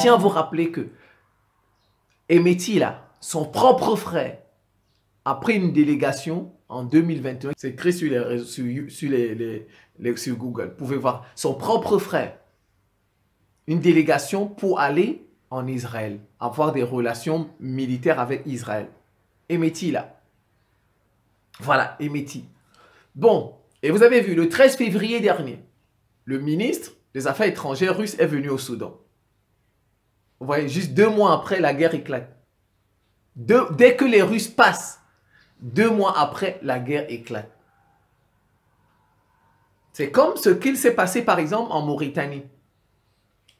tiens à vous rappeler que Emeti, là, son propre frère, a pris une délégation en 2021, c'est écrit sur, les, sur, les, sur Google, vous pouvez voir, son propre frère, une délégation pour aller en Israël, avoir des relations militaires avec Israël. Emeti, là. Voilà, Emeti. Bon, et vous avez vu, le 13 février dernier, le ministre des Affaires étrangères russe est venu au Soudan. Vous voyez, juste deux mois après, la guerre éclate. dès que les Russes passent, deux mois après, la guerre éclate. C'est comme ce qu'il s'est passé, par exemple, en Mauritanie.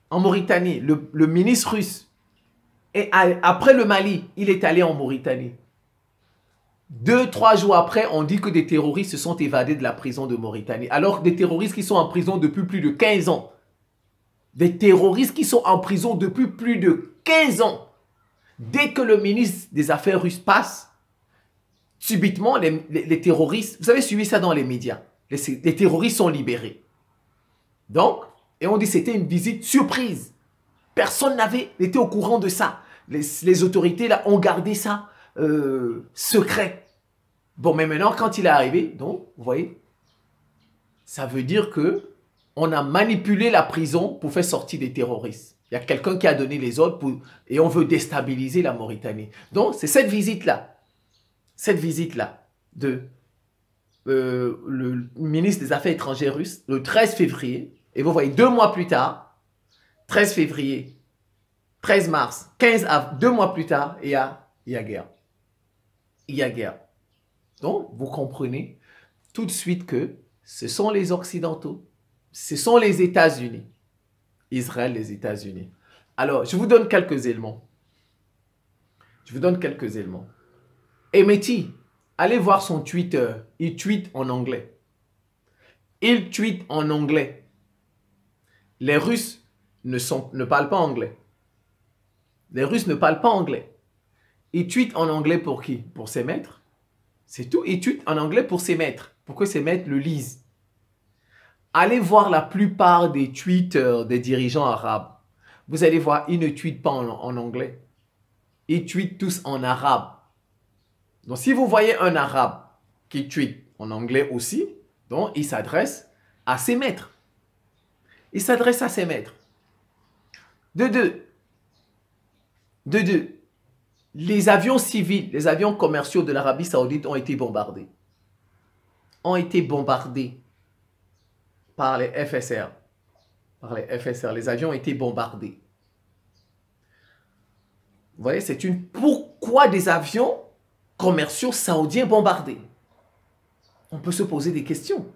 En Mauritanie, le, ministre russe, et après le Mali, il est allé en Mauritanie. Deux, trois jours après, on dit que des terroristes se sont évadés de la prison de Mauritanie. Alors que des terroristes qui sont en prison depuis plus de 15 ans des terroristes qui sont en prison depuis plus de 15 ans. Dès que le ministre des Affaires russes passe, subitement, les, les, terroristes, vous avez suivi ça dans les médias, les, terroristes sont libérés. Donc, et on dit c'était une visite surprise. Personne n'avait été au courant de ça. Les, autorités là ont gardé ça euh, secret. Bon, mais maintenant, quand il est arrivé, donc, vous voyez, ça veut dire que on a manipulé la prison pour faire sortir des terroristes. Il y a quelqu'un qui a donné les ordres et on veut déstabiliser la Mauritanie. Donc, c'est cette visite-là, cette visite-là de euh, le ministre des Affaires étrangères russe le 13 février, et vous voyez, deux mois plus tard, 13 février, 13 mars, 15 avril, deux mois plus tard, il y a, il y a guerre. Il y a guerre. Donc, vous comprenez tout de suite que ce sont les Occidentaux ce sont les États-Unis. Israël, les États-Unis. Alors, je vous donne quelques éléments. Je vous donne quelques éléments. Emeti, allez voir son Twitter. Il tweet en anglais. Il tweet en anglais. Les Russes ne, parlent pas anglais. Les Russes ne parlent pas anglais. Il tweete en anglais pour qui Pour ses maîtres. C'est tout. Il tweete en anglais pour ses maîtres. Pour que ses maîtres le lisent. Allez voir la plupart des tweets des dirigeants arabes. Vous allez voir, ils ne tweetent pas en, anglais. Ils tweetent tous en arabe. Donc si vous voyez un arabe qui tweet en anglais aussi, donc il s'adresse à ses maîtres. Il s'adresse à ses maîtres. De deux, de deux, les avions civils, les avions commerciaux de l'Arabie saoudite ont été bombardés. Ont été bombardés par les FSR. Par les FSR, les avions ont été bombardés. Vous voyez, c'est une pourquoi des avions commerciaux saoudiens bombardés. On peut se poser des questions.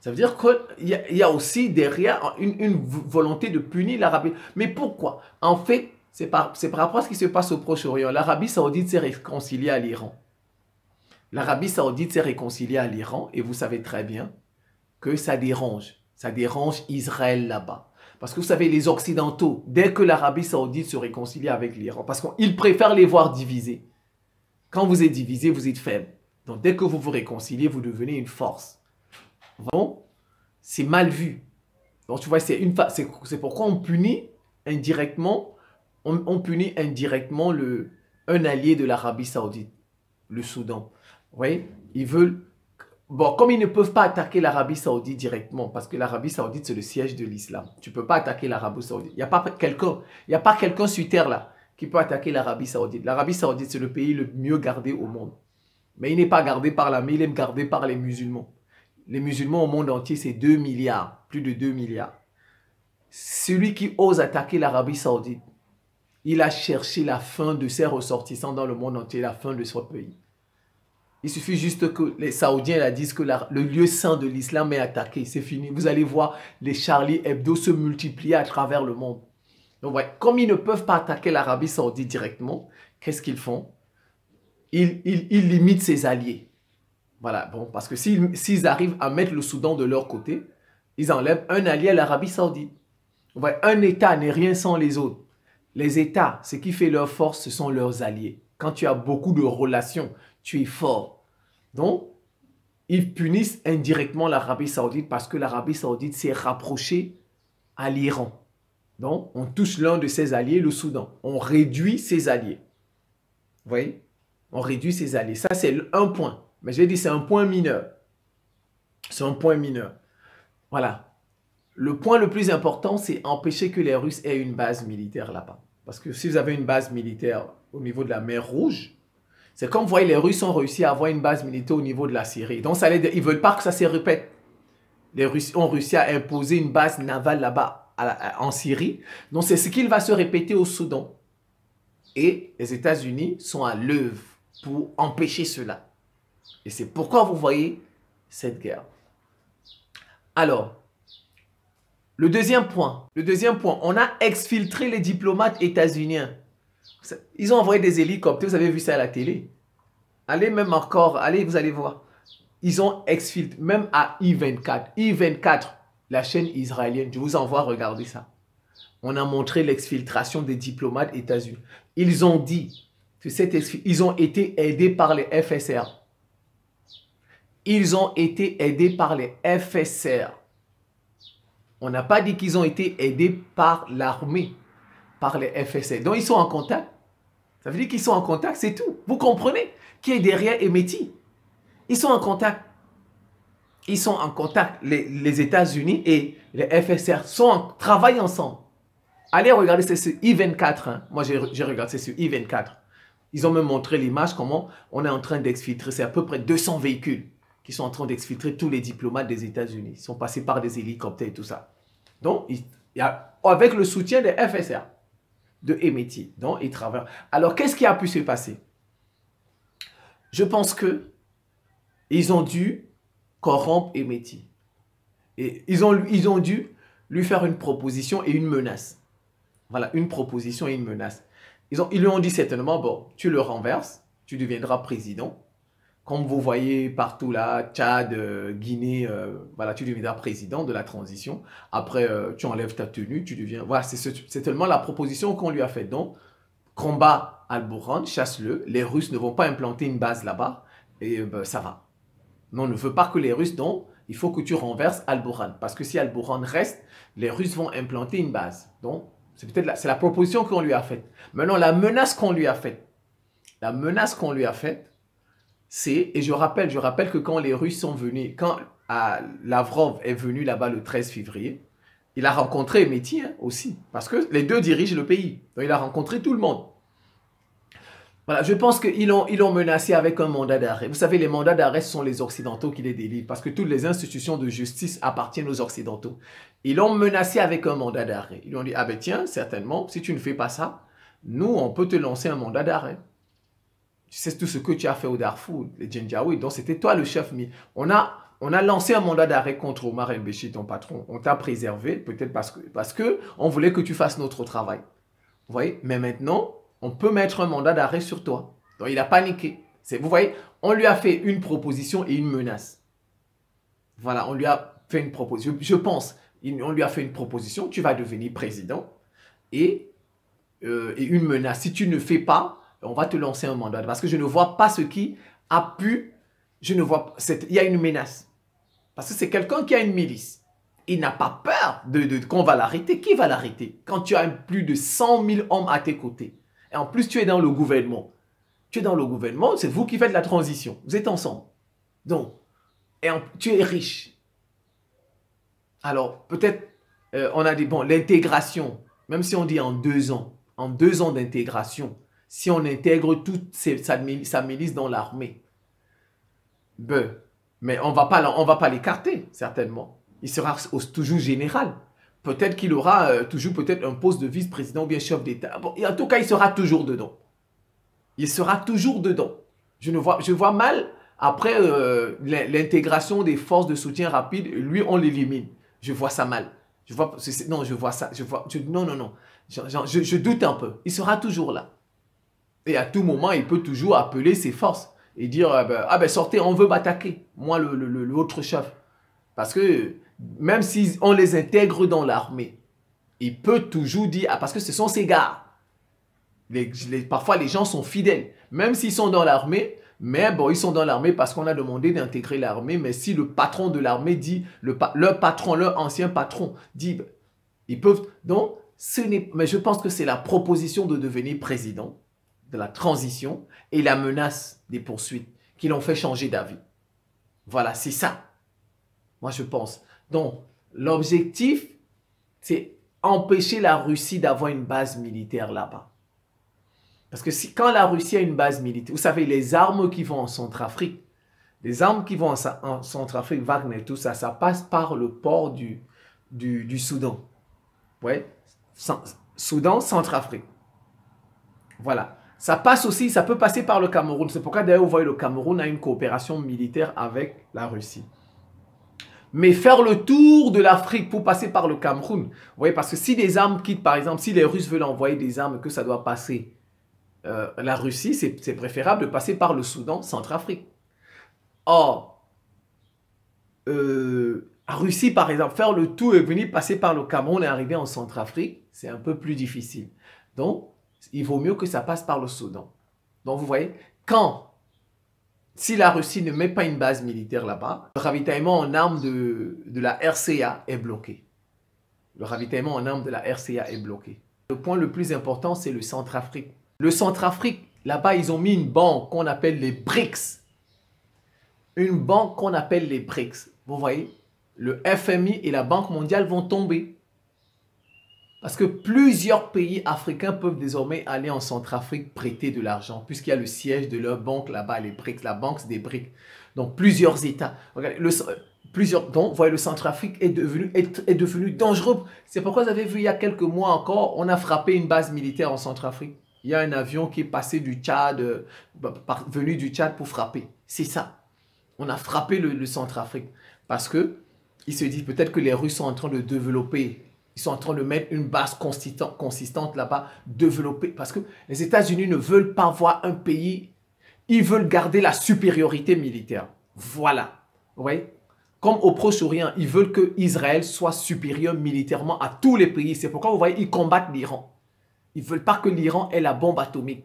Ça veut dire qu'il y, y, a aussi derrière une, volonté de punir l'Arabie. Mais pourquoi En fait, c'est par, par, rapport à ce qui se passe au Proche-Orient. L'Arabie saoudite s'est réconciliée à l'Iran. L'Arabie saoudite s'est réconciliée à l'Iran et vous savez très bien que ça dérange. Ça dérange Israël là-bas. Parce que vous savez, les Occidentaux, dès que l'Arabie saoudite se réconcilie avec l'Iran, parce qu'ils préfèrent les voir divisés. Quand vous êtes divisé, vous êtes faible. Donc dès que vous vous réconciliez, vous devenez une force. Bon, c'est mal vu. Donc tu vois, c'est une c'est pourquoi on punit indirectement, on, on punit indirectement le, un allié de l'Arabie saoudite, le Soudan. Vous voyez, ils veulent Bon, comme ils ne peuvent pas attaquer l'Arabie Saoudite directement, parce que l'Arabie Saoudite, c'est le siège de l'islam. Tu ne peux pas attaquer l'Arabie Saoudite. Il n'y a pas quelqu'un, il n'y a pas quelqu'un sur terre là qui peut attaquer l'Arabie Saoudite. L'Arabie Saoudite, c'est le pays le mieux gardé au monde. Mais il n'est pas gardé par l'armée, il est gardé par les musulmans. Les musulmans au monde entier, c'est 2 milliards, plus de 2 milliards. Celui qui ose attaquer l'Arabie Saoudite, il a cherché la fin de ses ressortissants dans le monde entier, la fin de son pays. Il suffit juste que les Saoudiens la disent que le lieu saint de l'islam est attaqué. C'est fini. Vous allez voir les Charlie Hebdo se multiplier à travers le monde. Donc, comme ils ne peuvent pas attaquer l'Arabie saoudite directement, qu'est-ce qu'ils font ils, ils, limitent ses alliés. Voilà, bon, parce que s'ils arrivent à mettre le Soudan de leur côté, ils enlèvent un allié à l'Arabie saoudite. Ouais, un État n'est rien sans les autres. Les États, ce qui fait leur force, ce sont leurs alliés. Quand tu as beaucoup de relations, tu es fort. Donc, ils punissent indirectement l'Arabie saoudite parce que l'Arabie saoudite s'est rapprochée à l'Iran. Donc, on touche l'un de ses alliés, le Soudan. On réduit ses alliés. Vous voyez On réduit ses alliés. Ça, c'est un point. Mais j'ai dit, c'est un point mineur. C'est un point mineur. Voilà. Le point le plus important, c'est empêcher que les Russes aient une base militaire là-bas. Parce que si vous avez une base militaire au niveau de la mer Rouge, c'est comme vous voyez, les Russes ont réussi à avoir une base militaire au niveau de la Syrie. Donc, ça, ils ne veulent pas que ça se répète. Les Russes ont réussi à imposer une base navale là-bas, en Syrie. Donc, c'est ce qu'il va se répéter au Soudan. Et les États-Unis sont à l'œuvre pour empêcher cela. Et c'est pourquoi vous voyez cette guerre. Alors, le deuxième point, le deuxième point, on a exfiltré les diplomates états-uniens ils ont envoyé des hélicoptères, vous avez vu ça à la télé. Allez même encore, allez, vous allez voir. Ils ont exfiltré, même à I-24. I-24, la chaîne israélienne, je vous envoie regarder ça. On a montré l'exfiltration des diplomates états-unis. Ils ont dit que ils ont été aidés par les FSR. Ils ont été aidés par les FSR. On n'a pas dit qu'ils ont été aidés par l'armée par les FSR. Donc ils sont en contact. Ça veut dire qu'ils sont en contact, c'est tout. Vous comprenez qui est derrière Emeti Ils sont en contact. Ils sont en contact. Les, États-Unis et les FSR sont travaillent ensemble. Allez regarder, c'est sur I-24. Hein. Moi, j'ai regardé, c'est sur I-24. Ils ont même montré l'image, comment on est en train d'exfiltrer. C'est à peu près 200 véhicules qui sont en train d'exfiltrer tous les diplomates des États-Unis. Ils sont passés par des hélicoptères et tout ça. Donc, il y a, avec le soutien des FSR de Emeti. dans il Alors, qu'est-ce qui a pu se passer Je pense que ils ont dû corrompre Emeti. Et ils ont, ils ont dû lui faire une proposition et une menace. Voilà, une proposition et une menace. Ils, ont, ils lui ont dit certainement, bon, tu le renverses, tu deviendras président, comme vous voyez partout là, Tchad, euh, Guinée, euh, voilà, tu deviens président de la transition. Après, euh, tu enlèves ta tenue, tu deviens. Voilà, c'est seulement la proposition qu'on lui a faite. Donc, combat al chasse-le. Les Russes ne vont pas implanter une base là-bas et ben, ça va. Mais on ne veut pas que les Russes, donc, il faut que tu renverses al burhan Parce que si al reste, les Russes vont implanter une base. Donc, c'est peut-être c'est la proposition qu'on lui a faite. Maintenant, la menace qu'on lui a faite, la menace qu'on lui a faite, c'est, et je rappelle, je rappelle que quand les Russes sont venus, quand Lavrov est venu là-bas le 13 février, il a rencontré Métis hein, aussi, parce que les deux dirigent le pays. il a rencontré tout le monde. Voilà, je pense qu'ils l'ont ils ont menacé avec un mandat d'arrêt. Vous savez, les mandats d'arrêt, ce sont les Occidentaux qui les délivrent, parce que toutes les institutions de justice appartiennent aux Occidentaux. Ils l'ont menacé avec un mandat d'arrêt. Ils lui ont dit, ah ben tiens, certainement, si tu ne fais pas ça, nous, on peut te lancer un mandat d'arrêt sais tout ce que tu as fait au Darfour, les Djendjaoui, donc c'était toi le chef. on a, on a lancé un mandat d'arrêt contre Omar Mbéchi, ton patron. On t'a préservé, peut-être parce que, parce que on voulait que tu fasses notre travail. Vous voyez Mais maintenant, on peut mettre un mandat d'arrêt sur toi. Donc il a paniqué. Vous voyez, on lui a fait une proposition et une menace. Voilà, on lui a fait une proposition. Je pense, on lui a fait une proposition, tu vas devenir président et, euh, et une menace. Si tu ne fais pas, on va te lancer un mandat parce que je ne vois pas ce qui a pu, je ne vois il y a une menace. Parce que c'est quelqu'un qui a une milice. Il n'a pas peur de, qu'on va l'arrêter. Qui va l'arrêter Quand tu as plus de 100 000 hommes à tes côtés. Et en plus, tu es dans le gouvernement. Tu es dans le gouvernement, c'est vous qui faites la transition. Vous êtes ensemble. Donc, et tu es riche. Alors, peut-être, euh, on a dit, bon, l'intégration, même si on dit en deux ans, en deux ans d'intégration, si on intègre toute sa, milice dans l'armée. Ben, mais on va pas, va pas l'écarter, certainement. Il sera toujours général. Peut-être qu'il aura euh, toujours peut-être un poste de vice-président ou bien chef d'État. en tout cas, il sera toujours dedans. Il sera toujours dedans. Je, ne vois, je vois mal, après euh, l'intégration des forces de soutien rapide, lui, on l'élimine. Je vois ça mal. Je vois, non, je vois ça. Je vois, non, non, non. je doute un peu. Il sera toujours là. Et à tout moment, il peut toujours appeler ses forces et dire ah ben, ah ben sortez, on veut m'attaquer, moi l'autre chef. Parce que même si on les intègre dans l'armée, il peut toujours dire ah, parce que ce sont ses gars. parfois les gens sont fidèles, même s'ils sont dans l'armée. Mais bon, ils sont dans l'armée parce qu'on a demandé d'intégrer l'armée. Mais si le patron de l'armée dit, le, leur patron, leur ancien patron dit, ben, ils peuvent. Donc, ce Mais je pense que c'est la proposition de devenir président de la transition et la menace des poursuites qui l'ont fait changer d'avis. Voilà, c'est ça. Moi, je pense. Donc, l'objectif, c'est empêcher la Russie d'avoir une base militaire là-bas. Parce que si, quand la Russie a une base militaire, vous savez, les armes qui vont en Centrafrique, les armes qui vont en, Centrafrique, Wagner, tout ça, ça passe par le port du, du, Soudan. Ouais. Soudan, Centrafrique. Voilà. Ça passe aussi, ça peut passer par le Cameroun. C'est pourquoi d'ailleurs, vous voyez, le Cameroun a une coopération militaire avec la Russie. Mais faire le tour de l'Afrique pour passer par le Cameroun, vous voyez, parce que si les armes quittent, par exemple, si les Russes veulent envoyer des armes, que ça doit passer euh, la Russie, c'est préférable de passer par le Soudan, Centrafrique. Or, euh, Russie, par exemple, faire le tour et venir passer par le Cameroun et arriver en Centrafrique, c'est un peu plus difficile. Donc, il vaut mieux que ça passe par le Soudan. Donc vous voyez, quand, si la Russie ne met pas une base militaire là-bas, le ravitaillement en armes de, la RCA est bloqué. Le ravitaillement en armes de la RCA est bloqué. Le point le plus important, c'est le Centrafrique. Le Centrafrique, là-bas, ils ont mis une banque qu'on appelle les BRICS. Une banque qu'on appelle les BRICS. Vous voyez, le FMI et la Banque mondiale vont tomber. Parce que plusieurs pays africains peuvent désormais aller en Centrafrique prêter de l'argent, puisqu'il y a le siège de leur banque là-bas, les BRICS, la banque des BRICS. Donc plusieurs États. plusieurs, donc, voyez, le Centrafrique est devenu, est, devenu dangereux. C'est pourquoi vous avez vu il y a quelques mois encore, on a frappé une base militaire en Centrafrique. Il y a un avion qui est passé du Tchad, euh, bah, venu du Tchad pour frapper. C'est ça. On a frappé le, Centrafrique. Parce que ils se disent peut-être que les Russes sont en train de développer ils sont en train de mettre une base consistante, là-bas, développer. Parce que les États-Unis ne veulent pas voir un pays. Ils veulent garder la supériorité militaire. Voilà. Vous voyez Comme au Proche-Orient, ils veulent que Israël soit supérieur militairement à tous les pays. C'est pourquoi, vous voyez, ils combattent l'Iran. Ils ne veulent pas que l'Iran ait la bombe atomique.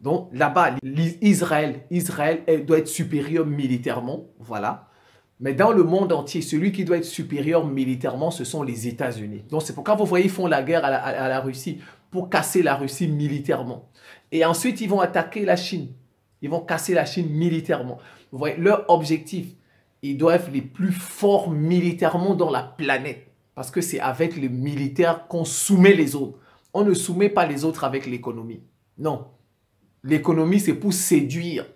Donc là-bas, Israël, Israël doit être supérieur militairement. Voilà. Mais dans le monde entier, celui qui doit être supérieur militairement, ce sont les États-Unis. Donc c'est pourquoi vous voyez, ils font la guerre à la, Russie pour casser la Russie militairement. Et ensuite, ils vont attaquer la Chine. Ils vont casser la Chine militairement. Vous voyez, leur objectif, ils doivent être les plus forts militairement dans la planète. Parce que c'est avec les militaires qu'on soumet les autres. On ne soumet pas les autres avec l'économie. Non. L'économie, c'est pour séduire.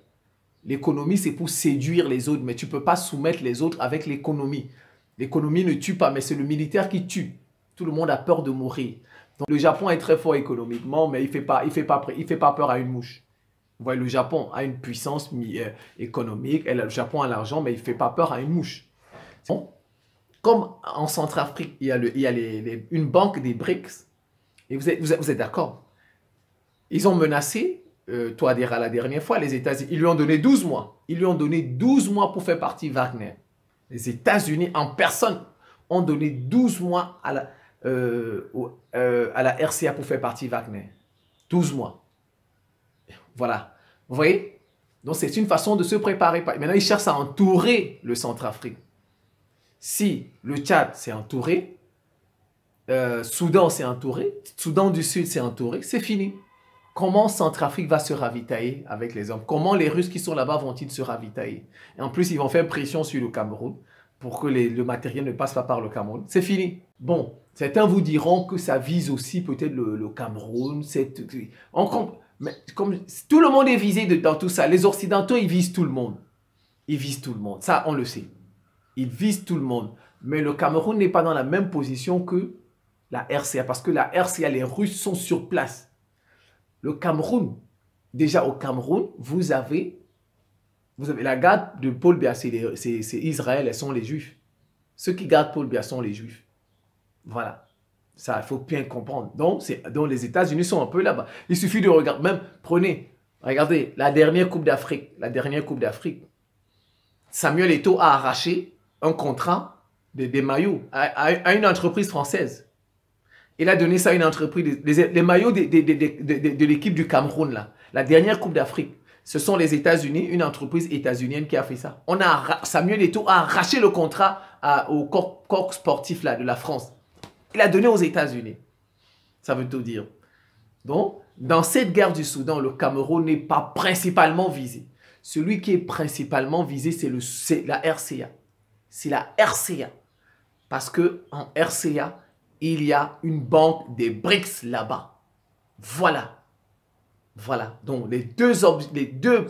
L'économie, c'est pour séduire les autres, mais tu ne peux pas soumettre les autres avec l'économie. L'économie ne tue pas, mais c'est le militaire qui tue. Tout le monde a peur de mourir. Donc le Japon est très fort économiquement, mais il ne fait, pas, fait, fait pas peur à une mouche. le Japon a une puissance euh, économique, a le Japon a l'argent, mais il ne fait pas peur à une mouche. Comme en Centrafrique, il y a, le, il a une banque des BRICS, et vous êtes, vous êtes d'accord Ils ont menacé euh, Toi à la dernière fois, les États-Unis, ils lui ont donné 12 mois. Ils lui ont donné 12 mois pour faire partie Wagner. Les États-Unis en personne ont donné 12 mois à la, euh, euh, à la RCA pour faire partie Wagner. 12 mois. Voilà. Vous voyez Donc c'est une façon de se préparer. Maintenant, ils cherchent à entourer le Centrafrique. Si le Tchad s'est entouré, Soudan s'est entouré, Soudan du Sud s'est entouré, c'est fini comment Centrafrique va se ravitailler avec les hommes Comment les Russes qui sont là-bas vont-ils se ravitailler Et en plus, ils vont faire pression sur le Cameroun pour que le matériel ne passe pas par le Cameroun. C'est fini. Bon, certains vous diront que ça vise aussi peut-être le, Cameroun. mais comme, tout le monde est visé dans tout ça. Les Occidentaux, ils visent tout le monde. Ils visent tout le monde. Ça, on le sait. Ils visent tout le monde. Mais le Cameroun n'est pas dans la même position que la RCA. Parce que la RCA, les Russes sont sur place. Le Cameroun, déjà au Cameroun, vous avez, vous avez la garde de Paul Bia, c'est Israël, elles sont les Juifs. Ceux qui gardent Paul Bia sont les Juifs. Voilà. Ça, il faut bien comprendre. Donc, les États-Unis sont un peu là-bas. Il suffit de regarder, même, prenez, regardez, la dernière Coupe d'Afrique, la dernière Coupe d'Afrique, Samuel Eto'o a arraché un contrat de, des maillots à une entreprise française. Il a donné ça à une entreprise. Les, maillots de, l'équipe du Cameroun, là, la dernière Coupe d'Afrique, ce sont les États-Unis, une entreprise états-unienne qui a fait ça. On a, Samuel Eto'o a arraché le contrat au corps, sportif là, de la France. Il a donné aux États-Unis. Ça veut tout dire. Donc, dans cette guerre du Soudan, le Cameroun n'est pas principalement visé. Celui qui est principalement visé, c'est la RCA. C'est la RCA. Parce que en RCA, il y a une banque des BRICS là-bas. Voilà. Voilà. Donc, les deux, les deux,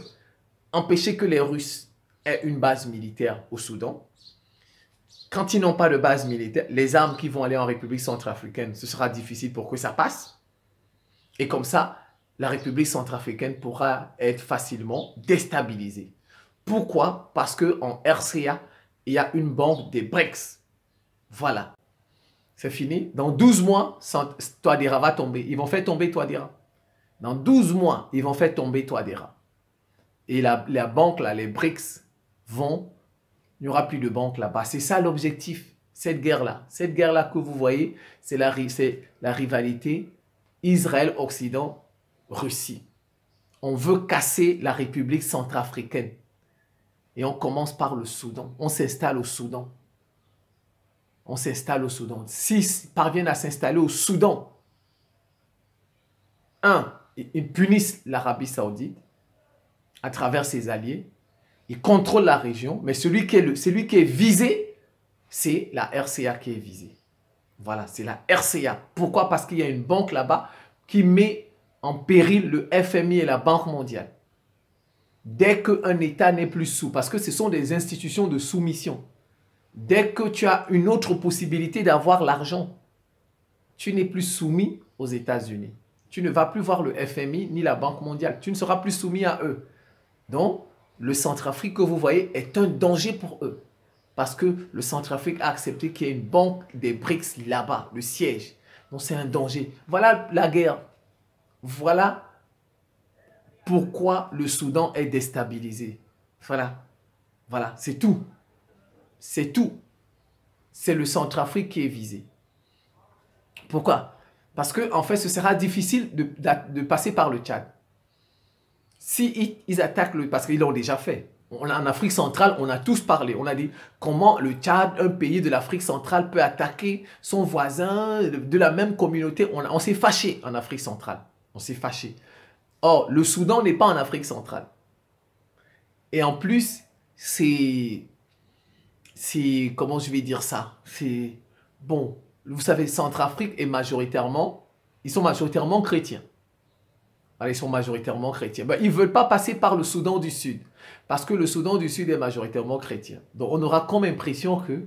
empêcher que les Russes aient une base militaire au Soudan. Quand ils n'ont pas de base militaire, les armes qui vont aller en République centrafricaine, ce sera difficile pour que ça passe. Et comme ça, la République centrafricaine pourra être facilement déstabilisée. Pourquoi Parce qu'en RCA, il y a une banque des BRICS. Voilà. C'est fini. Dans 12 mois, Toadera va tomber. Ils vont faire tomber Toadera. Dans 12 mois, ils vont faire tomber Toadera. Et la, banque, là, les BRICS vont... Il n'y aura plus de banque là-bas. C'est ça l'objectif. Cette guerre-là, cette guerre-là que vous voyez, c'est la, la rivalité Israël-Occident-Russie. On veut casser la République centrafricaine. Et on commence par le Soudan. On s'installe au Soudan on s'installe au Soudan. S'ils parviennent à s'installer au Soudan, un, ils punissent l'Arabie saoudite à travers ses alliés, ils contrôlent la région, mais celui qui est, qui est visé, c'est la RCA qui est visée. Voilà, c'est la RCA. Pourquoi Parce qu'il y a une banque là-bas qui met en péril le FMI et la Banque mondiale. Dès qu'un État n'est plus sous, parce que ce sont des institutions de soumission. Dès que tu as une autre possibilité d'avoir l'argent, tu n'es plus soumis aux États-Unis. Tu ne vas plus voir le FMI ni la Banque mondiale. Tu ne seras plus soumis à eux. Donc, le Centrafrique que vous voyez est un danger pour eux. Parce que le Centrafrique a accepté qu'il y ait une banque des BRICS là-bas, le siège. Donc, c'est un danger. Voilà la guerre. Voilà pourquoi le Soudan est déstabilisé. Voilà. Voilà, c'est tout. C'est tout. C'est le Centrafrique qui est visé. Pourquoi Parce que en fait, ce sera difficile de, passer par le Tchad. Si ils, attaquent le... Parce qu'ils l'ont déjà fait. en Afrique centrale, on a tous parlé. On a dit comment le Tchad, un pays de l'Afrique centrale, peut attaquer son voisin de, la même communauté. On, on s'est fâché en Afrique centrale. On s'est fâché. Or, le Soudan n'est pas en Afrique centrale. Et en plus, c'est c'est, comment je vais dire ça C'est, bon, vous savez, Centrafrique est majoritairement, ils sont majoritairement chrétiens. ils sont majoritairement chrétiens. Ben, ils ne veulent pas passer par le Soudan du Sud, parce que le Soudan du Sud est majoritairement chrétien. Donc on aura comme impression que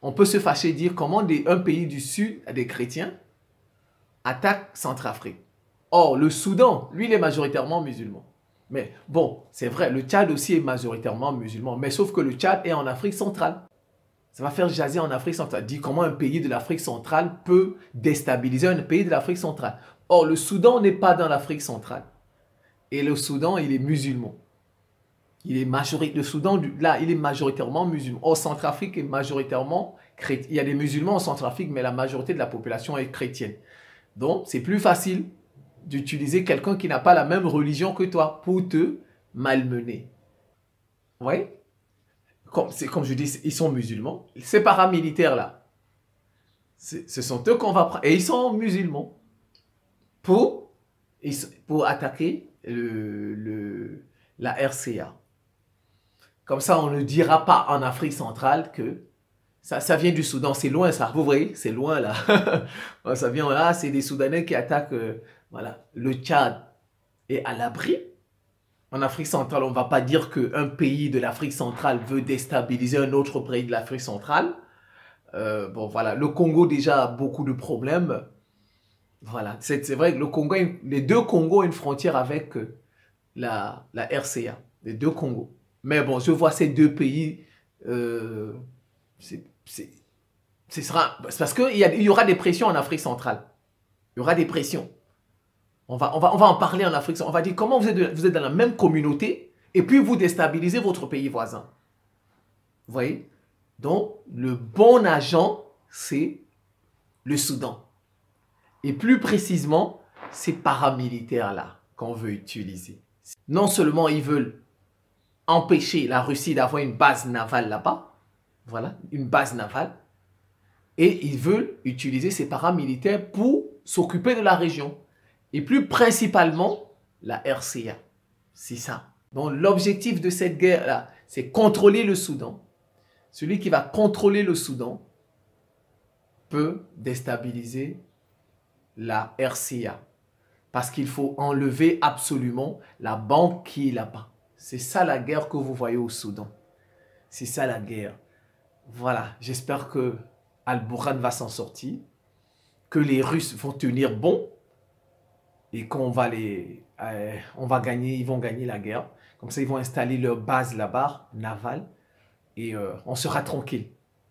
on peut se fâcher de dire comment un pays du Sud, des chrétiens, attaque Centrafrique. Or, le Soudan, lui, il est majoritairement musulman. Mais bon, c'est vrai, le Tchad aussi est majoritairement musulman, mais sauf que le Tchad est en Afrique centrale. Ça va faire jaser en Afrique centrale. Dit comment un pays de l'Afrique centrale peut déstabiliser un pays de l'Afrique centrale. Or, le Soudan n'est pas dans l'Afrique centrale. Et le Soudan, il est musulman. Il est le Soudan, là, il est majoritairement musulman. Or, Centrafrique est majoritairement chrétien. Il y a des musulmans en Centrafrique, mais la majorité de la population est chrétienne. Donc, c'est plus facile d'utiliser quelqu'un qui n'a pas la même religion que toi pour te malmener. Vous voyez comme, comme je dis, ils sont musulmans. Ces paramilitaires-là, ce sont eux qu'on va prendre. Et ils sont musulmans pour, pour attaquer le, la RCA. Comme ça, on ne dira pas en Afrique centrale que ça, ça vient du Soudan, c'est loin ça, vous voyez, c'est loin là. ça vient là, ah, c'est des Soudanais qui attaquent euh, voilà, le Tchad est à l'abri. En Afrique centrale, on ne va pas dire qu'un pays de l'Afrique centrale veut déstabiliser un autre pays de l'Afrique centrale. Euh, bon, voilà, le Congo déjà a beaucoup de problèmes. Voilà, c'est vrai que le Congo, les deux Congos ont une frontière avec euh, la, la RCA, les deux Congos. Mais bon, je vois ces deux pays, euh, c'est ce sera parce que il y, aura des pressions en Afrique centrale. Il y aura des pressions. On va, on va, on va en parler en Afrique On va dire comment vous êtes, vous êtes dans la même communauté et puis vous déstabilisez votre pays voisin. Vous voyez Donc, le bon agent, c'est le Soudan. Et plus précisément, ces paramilitaires-là qu'on veut utiliser. Non seulement ils veulent empêcher la Russie d'avoir une base navale là-bas, voilà, une base navale, et ils veulent utiliser ces paramilitaires pour s'occuper de la région, et plus principalement la RCA. C'est ça. Donc l'objectif de cette guerre-là, c'est contrôler le Soudan. Celui qui va contrôler le Soudan peut déstabiliser la RCA, parce qu'il faut enlever absolument la banque qui est là-bas. C'est ça la guerre que vous voyez au Soudan. C'est ça la guerre. Voilà, j'espère que al burhan va s'en sortir, que les Russes vont tenir bon et qu'on va les, eh, on va gagner, ils vont gagner la guerre. Comme ça, ils vont installer leur base là-bas, navale, et euh, on sera tranquille.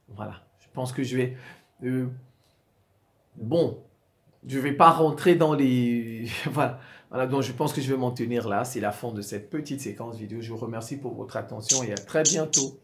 Voilà, je pense que je vais. Euh, bon, je ne vais pas rentrer dans les. voilà. voilà, donc je pense que je vais m'en tenir là. C'est la fin de cette petite séquence vidéo. Je vous remercie pour votre attention et à très bientôt.